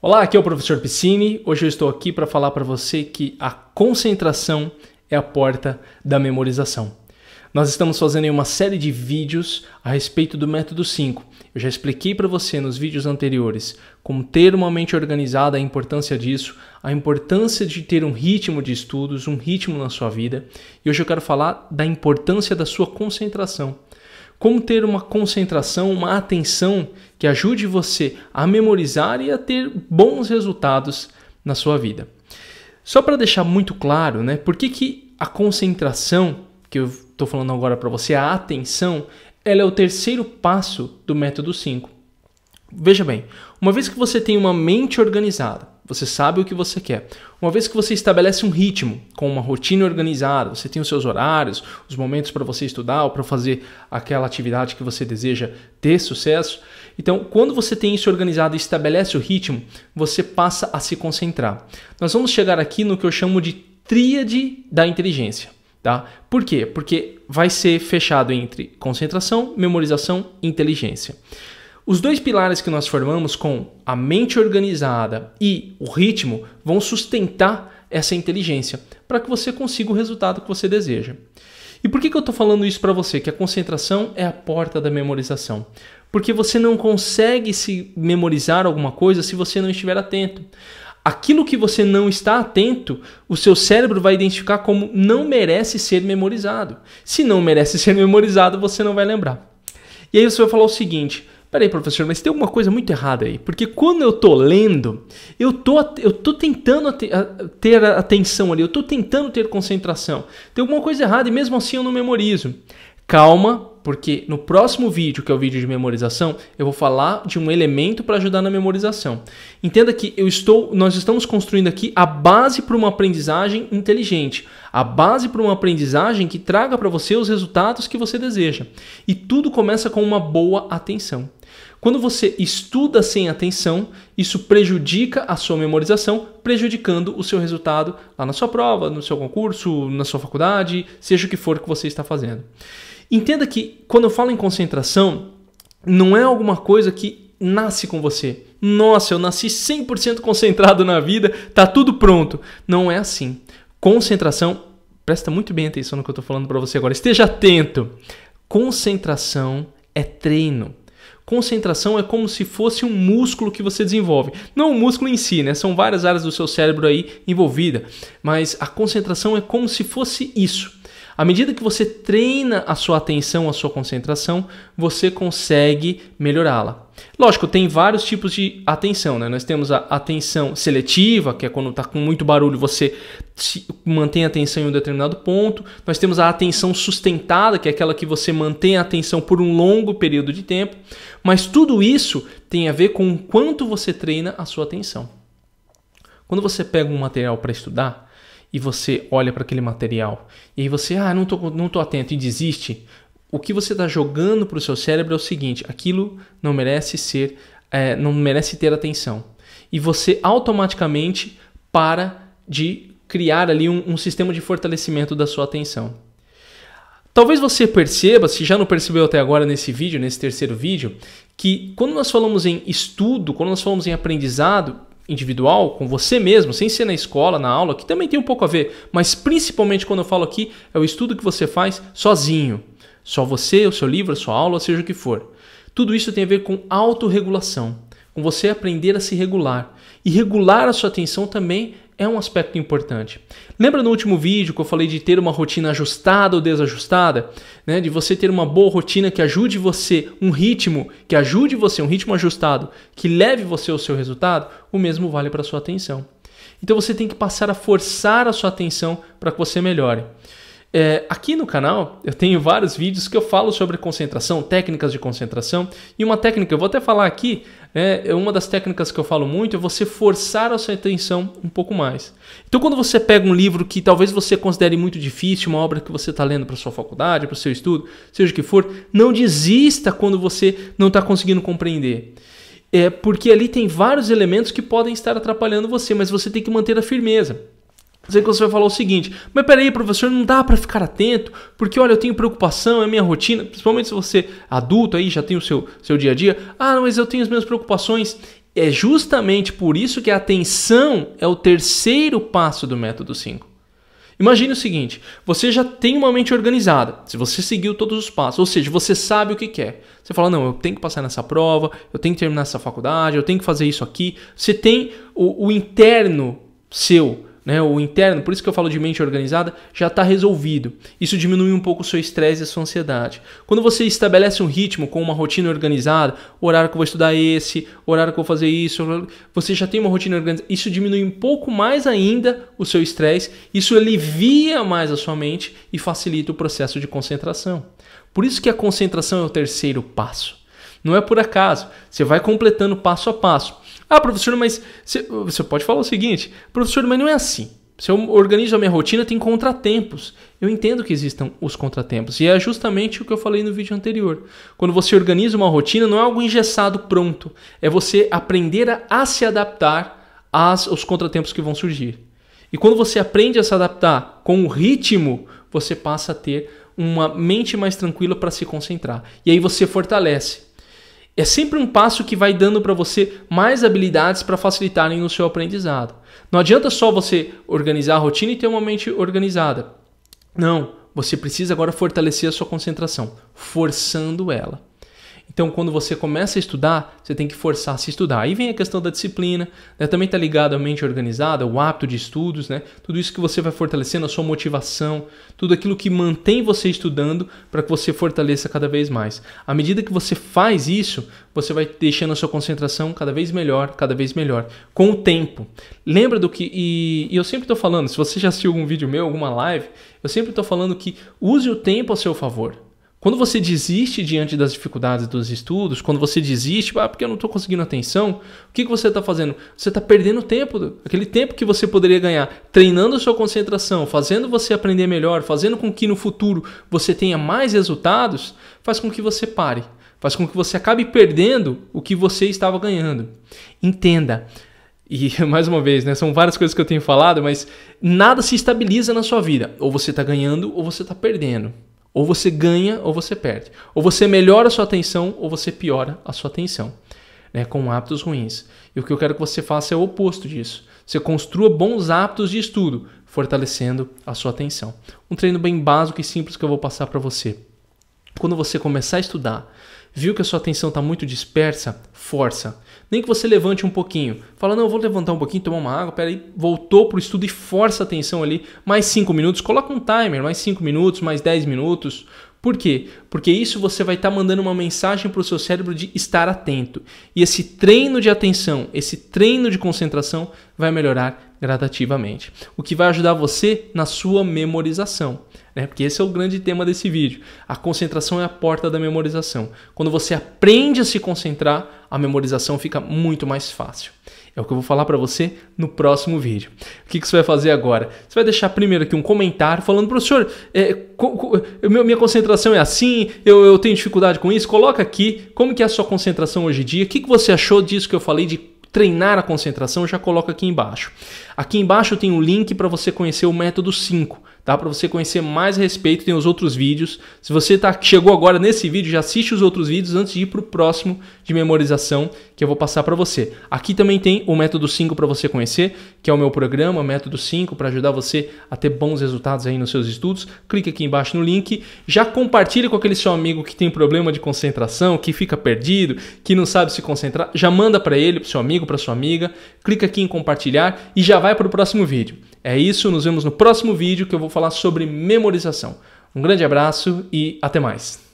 Olá, aqui é o professor Piscine. Hoje eu estou aqui para falar para você que a concentração é a porta da memorização. Nós estamos fazendo uma série de vídeos a respeito do método 5. Eu já expliquei para você nos vídeos anteriores como ter uma mente organizada, a importância disso, a importância de ter um ritmo de estudos, um ritmo na sua vida. E hoje eu quero falar da importância da sua concentração como ter uma concentração, uma atenção que ajude você a memorizar e a ter bons resultados na sua vida. Só para deixar muito claro, né, por que, que a concentração, que eu estou falando agora para você, a atenção, ela é o terceiro passo do método 5. Veja bem, uma vez que você tem uma mente organizada, você sabe o que você quer. Uma vez que você estabelece um ritmo com uma rotina organizada, você tem os seus horários, os momentos para você estudar ou para fazer aquela atividade que você deseja ter sucesso. Então, quando você tem isso organizado e estabelece o ritmo, você passa a se concentrar. Nós vamos chegar aqui no que eu chamo de tríade da inteligência. Tá? Por quê? Porque vai ser fechado entre concentração, memorização e inteligência. Os dois pilares que nós formamos com a mente organizada e o ritmo vão sustentar essa inteligência para que você consiga o resultado que você deseja. E por que, que eu estou falando isso para você? Que a concentração é a porta da memorização. Porque você não consegue se memorizar alguma coisa se você não estiver atento. Aquilo que você não está atento, o seu cérebro vai identificar como não merece ser memorizado. Se não merece ser memorizado, você não vai lembrar. E aí você vai falar o seguinte: peraí, professor, mas tem alguma coisa muito errada aí. Porque quando eu tô lendo, eu tô, eu tô tentando ter atenção ali, eu tô tentando ter concentração. Tem alguma coisa errada e mesmo assim eu não memorizo. Calma, porque no próximo vídeo, que é o vídeo de memorização, eu vou falar de um elemento para ajudar na memorização. Entenda que eu estou, nós estamos construindo aqui a base para uma aprendizagem inteligente, a base para uma aprendizagem que traga para você os resultados que você deseja. E tudo começa com uma boa atenção. Quando você estuda sem atenção, isso prejudica a sua memorização, prejudicando o seu resultado lá na sua prova, no seu concurso, na sua faculdade, seja o que for que você está fazendo. Entenda que quando eu falo em concentração, não é alguma coisa que nasce com você. Nossa, eu nasci 100% concentrado na vida, tá tudo pronto. Não é assim. Concentração, presta muito bem atenção no que eu estou falando para você agora. Esteja atento. Concentração é treino. Concentração é como se fosse um músculo que você desenvolve. Não o músculo em si, né? São várias áreas do seu cérebro aí envolvida, mas a concentração é como se fosse isso. À medida que você treina a sua atenção, a sua concentração, você consegue melhorá-la. Lógico, tem vários tipos de atenção, né? Nós temos a atenção seletiva, que é quando está com muito barulho, você mantém a atenção em um determinado ponto. Nós temos a atenção sustentada, que é aquela que você mantém a atenção por um longo período de tempo. Mas tudo isso tem a ver com o quanto você treina a sua atenção. Quando você pega um material para estudar, e você olha para aquele material e aí você, ah, não tô, não tô atento e desiste, o que você está jogando para o seu cérebro é o seguinte: aquilo não merece ser, é, não merece ter atenção. E você automaticamente para de criar ali um, um sistema de fortalecimento da sua atenção. Talvez você perceba, se já não percebeu até agora nesse vídeo, nesse terceiro vídeo, que quando nós falamos em estudo, quando nós falamos em aprendizado, individual, com você mesmo, sem ser na escola, na aula, que também tem um pouco a ver, mas principalmente quando eu falo aqui, é o estudo que você faz sozinho. Só você, o seu livro, a sua aula, seja o que for. Tudo isso tem a ver com autorregulação, com você aprender a se regular. E regular a sua atenção também é um aspecto importante. Lembra no último vídeo que eu falei de ter uma rotina ajustada ou desajustada? Né? De você ter uma boa rotina que ajude você, um ritmo que ajude você, um ritmo ajustado, que leve você ao seu resultado? O mesmo vale para a sua atenção. Então você tem que passar a forçar a sua atenção para que você melhore. É, aqui no canal eu tenho vários vídeos que eu falo sobre concentração, técnicas de concentração e uma técnica, eu vou até falar aqui, é, é uma das técnicas que eu falo muito é você forçar a sua atenção um pouco mais. Então, quando você pega um livro que talvez você considere muito difícil, uma obra que você está lendo para sua faculdade, para o seu estudo, seja o que for, não desista quando você não está conseguindo compreender. É porque ali tem vários elementos que podem estar atrapalhando você, mas você tem que manter a firmeza. Sei que você vai falar é o seguinte, mas peraí, professor, não dá para ficar atento, porque olha, eu tenho preocupação, é minha rotina, principalmente se você é adulto aí, já tem o seu, seu dia a dia. Ah, mas eu tenho as minhas preocupações. É justamente por isso que a atenção é o terceiro passo do método 5. Imagine o seguinte: você já tem uma mente organizada, se você seguiu todos os passos, ou seja, você sabe o que quer. Você fala, não, eu tenho que passar nessa prova, eu tenho que terminar essa faculdade, eu tenho que fazer isso aqui. Você tem o, o interno seu né, o interno, por isso que eu falo de mente organizada, já está resolvido. Isso diminui um pouco o seu estresse e a sua ansiedade. Quando você estabelece um ritmo com uma rotina organizada, o horário que eu vou estudar esse, o horário que eu vou fazer isso, você já tem uma rotina organizada, isso diminui um pouco mais ainda o seu estresse, isso alivia mais a sua mente e facilita o processo de concentração. Por isso que a concentração é o terceiro passo. Não é por acaso. Você vai completando passo a passo. Ah, professor, mas você pode falar o seguinte: professor, mas não é assim. Se eu organizo a minha rotina, tem contratempos. Eu entendo que existam os contratempos. E é justamente o que eu falei no vídeo anterior. Quando você organiza uma rotina, não é algo engessado pronto. É você aprender a, a se adaptar às, aos contratempos que vão surgir. E quando você aprende a se adaptar com o ritmo, você passa a ter uma mente mais tranquila para se concentrar. E aí você fortalece é sempre um passo que vai dando para você mais habilidades para facilitarem o seu aprendizado. Não adianta só você organizar a rotina e ter uma mente organizada. Não, você precisa agora fortalecer a sua concentração, forçando ela. Então, quando você começa a estudar, você tem que forçar a se estudar. Aí vem a questão da disciplina, né? também está ligado à mente organizada, o hábito de estudos, né? tudo isso que você vai fortalecendo, a sua motivação, tudo aquilo que mantém você estudando para que você fortaleça cada vez mais. À medida que você faz isso, você vai deixando a sua concentração cada vez melhor, cada vez melhor, com o tempo. Lembra do que. E, e eu sempre estou falando, se você já assistiu algum vídeo meu, alguma live, eu sempre estou falando que use o tempo a seu favor. Quando você desiste diante das dificuldades dos estudos, quando você desiste, ah, porque eu não estou conseguindo atenção, o que, que você está fazendo? Você está perdendo tempo, aquele tempo que você poderia ganhar treinando a sua concentração, fazendo você aprender melhor, fazendo com que no futuro você tenha mais resultados, faz com que você pare, faz com que você acabe perdendo o que você estava ganhando. Entenda, e mais uma vez, né, são várias coisas que eu tenho falado, mas nada se estabiliza na sua vida. Ou você está ganhando ou você está perdendo. Ou você ganha ou você perde. Ou você melhora a sua atenção ou você piora a sua atenção. Né, com hábitos ruins. E o que eu quero que você faça é o oposto disso. Você construa bons hábitos de estudo, fortalecendo a sua atenção. Um treino bem básico e simples que eu vou passar para você. Quando você começar a estudar, Viu que a sua atenção está muito dispersa? Força. Nem que você levante um pouquinho. Fala, não, vou levantar um pouquinho, tomar uma água, peraí, voltou para o estudo e força a atenção ali. Mais 5 minutos, coloca um timer, mais 5 minutos, mais 10 minutos. Por quê? Porque isso você vai estar tá mandando uma mensagem para o seu cérebro de estar atento. E esse treino de atenção, esse treino de concentração vai melhorar gradativamente, o que vai ajudar você na sua memorização. Né? Porque esse é o grande tema desse vídeo. A concentração é a porta da memorização. Quando você aprende a se concentrar, a memorização fica muito mais fácil. É o que eu vou falar para você no próximo vídeo. O que, que você vai fazer agora? Você vai deixar primeiro aqui um comentário falando, professor, é, co, co, minha concentração é assim, eu, eu, tenho dificuldade com isso. Coloca aqui como que é a sua concentração hoje em dia, o que, que você achou disso que eu falei de treinar a concentração, já coloca aqui embaixo. Aqui embaixo tem um link para você conhecer o método 5. Dá tá? Para você conhecer mais a respeito, tem os outros vídeos. Se você tá, chegou agora nesse vídeo, já assiste os outros vídeos antes de ir para o próximo de memorização que eu vou passar para você. Aqui também tem o método 5 para você conhecer, que é o meu programa, método 5 para ajudar você a ter bons resultados aí nos seus estudos. Clique aqui embaixo no link, já compartilhe com aquele seu amigo que tem problema de concentração, que fica perdido, que não sabe se concentrar, já manda para ele, para seu amigo, para sua amiga. Clica aqui em compartilhar e já vai para o próximo vídeo. É isso, nos vemos no próximo vídeo que eu vou falar sobre memorização. Um grande abraço e até mais!